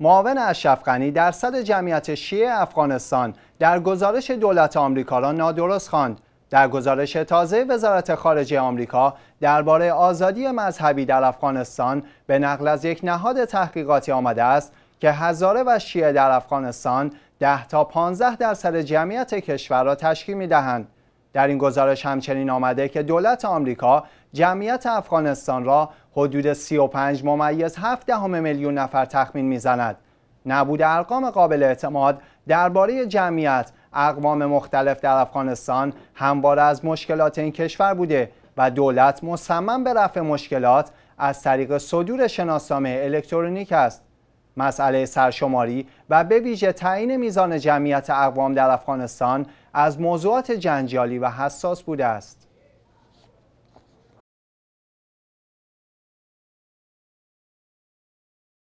معاون اشرف غنی درصد جمعیت شیعه افغانستان در گزارش دولت آمریکا را نادرست خواند در گزارش تازه وزارت خارجه آمریکا درباره آزادی مذهبی در افغانستان به نقل از یک نهاد تحقیقاتی آمده است که هزاره و شیعه در افغانستان 10 تا 15 درصد جمعیت کشور را تشکیل می دهند. در این گزارش همچنین آمده که دولت آمریکا جمعیت افغانستان را حدود 35 ممیز 7 میلیون نفر تخمین میزند. نبود ارقام قابل اعتماد درباره جمعیت اقوام مختلف در افغانستان همواره از مشکلات این کشور بوده و دولت مصمم به رفع مشکلات از طریق صدور شناسنامه الکترونیک است. مسئله سرشماری و به ویژه تعیین میزان جمعیت اقوام در افغانستان از موضوعات جنجالی و حساس بوده است.